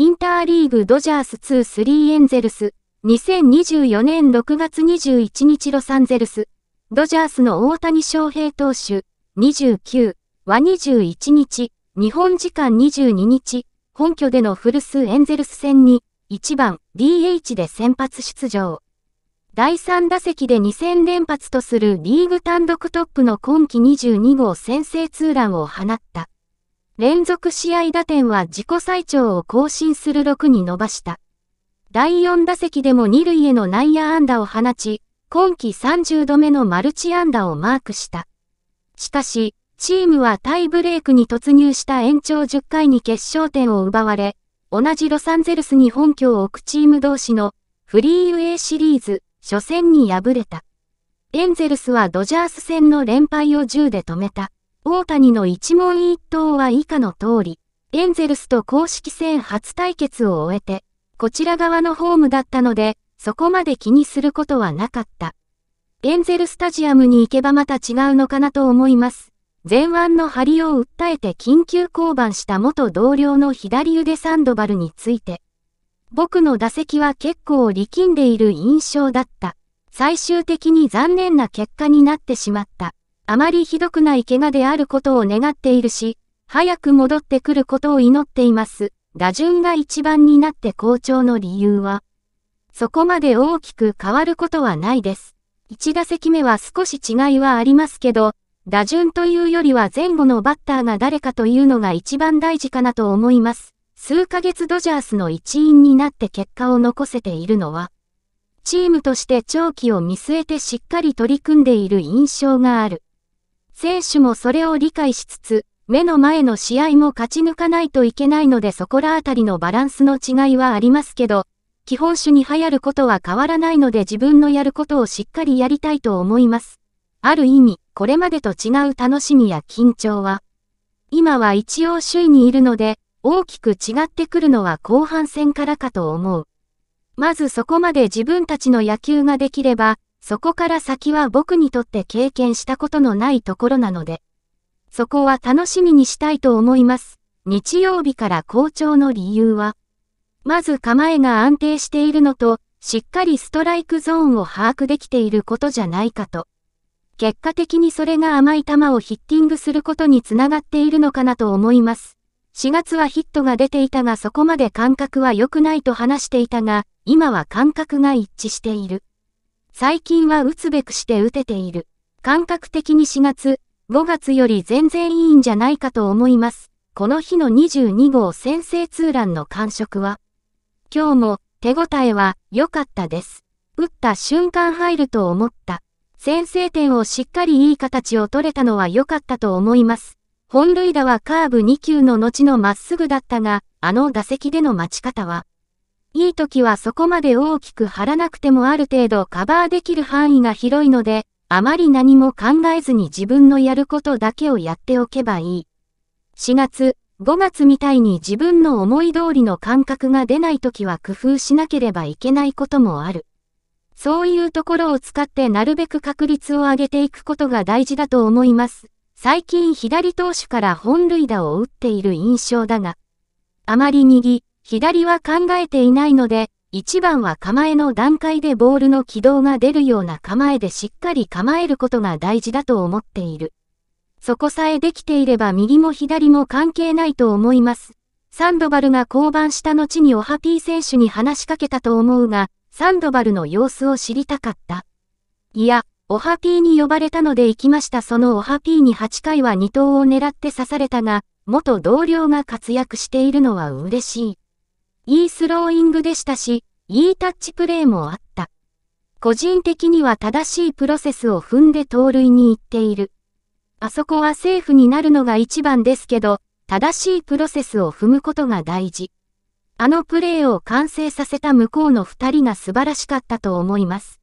インターリーグドジャース2-3エンゼルス、2024年6月21日ロサンゼルス、ドジャースの大谷翔平投手、29は21日、日本時間22日、本拠での古巣エンゼルス戦に、1番 DH で先発出場。第3打席で2 0 0 0連発とするリーグ単独トップの今季22号先制ツーランを放った。連続試合打点は自己最長を更新する6に伸ばした。第4打席でも2塁への内野安打を放ち、今季30度目のマルチ安打をマークした。しかし、チームはタイブレークに突入した延長10回に決勝点を奪われ、同じロサンゼルスに本拠を置くチーム同士のフリーウェイシリーズ初戦に敗れた。エンゼルスはドジャース戦の連敗を10で止めた。大谷の一問一答は以下の通り、エンゼルスと公式戦初対決を終えて、こちら側のホームだったので、そこまで気にすることはなかった。エンゼルスタジアムに行けばまた違うのかなと思います。前腕の張りを訴えて緊急降板した元同僚の左腕サンドバルについて。僕の打席は結構力んでいる印象だった。最終的に残念な結果になってしまった。あまりひどくない怪我であることを願っているし、早く戻ってくることを祈っています。打順が一番になって好調の理由は、そこまで大きく変わることはないです。1打席目は少し違いはありますけど、打順というよりは前後のバッターが誰かというのが一番大事かなと思います。数ヶ月ドジャースの一員になって結果を残せているのは、チームとして長期を見据えてしっかり取り組んでいる印象がある。選手もそれを理解しつつ、目の前の試合も勝ち抜かないといけないのでそこらあたりのバランスの違いはありますけど、基本種に流行ることは変わらないので自分のやることをしっかりやりたいと思います。ある意味、これまでと違う楽しみや緊張は、今は一応首位にいるので、大きく違ってくるのは後半戦からかと思う。まずそこまで自分たちの野球ができれば、そこから先は僕にとって経験したことのないところなので、そこは楽しみにしたいと思います。日曜日から好調の理由は、まず構えが安定しているのと、しっかりストライクゾーンを把握できていることじゃないかと。結果的にそれが甘い球をヒッティングすることにつながっているのかなと思います。4月はヒットが出ていたがそこまで感覚は良くないと話していたが、今は感覚が一致している。最近は打つべくして打てている。感覚的に4月、5月より全然いいんじゃないかと思います。この日の22号先制ツーランの感触は、今日も手応えは良かったです。打った瞬間入ると思った。先制点をしっかりいい形を取れたのは良かったと思います。本塁打はカーブ2球の後のまっすぐだったが、あの打席での待ち方は、いい時はそこまで大きく張らなくてもある程度カバーできる範囲が広いので、あまり何も考えずに自分のやることだけをやっておけばいい。4月、5月みたいに自分の思い通りの感覚が出ない時は工夫しなければいけないこともある。そういうところを使ってなるべく確率を上げていくことが大事だと思います。最近左投手から本塁打を打っている印象だが、あまり右、左は考えていないので、1番は構えの段階でボールの軌道が出るような構えでしっかり構えることが大事だと思っている。そこさえできていれば右も左も関係ないと思います。サンドバルが降板した後にオハピー選手に話しかけたと思うが、サンドバルの様子を知りたかった。いや、オハピーに呼ばれたので行きましたそのオハピーに8回は2投を狙って刺されたが、元同僚が活躍しているのは嬉しい。いいスローイングでしたし、いいタッチプレーもあった。個人的には正しいプロセスを踏んで盗塁に行っている。あそこはセーフになるのが一番ですけど、正しいプロセスを踏むことが大事。あのプレーを完成させた向こうの二人が素晴らしかったと思います。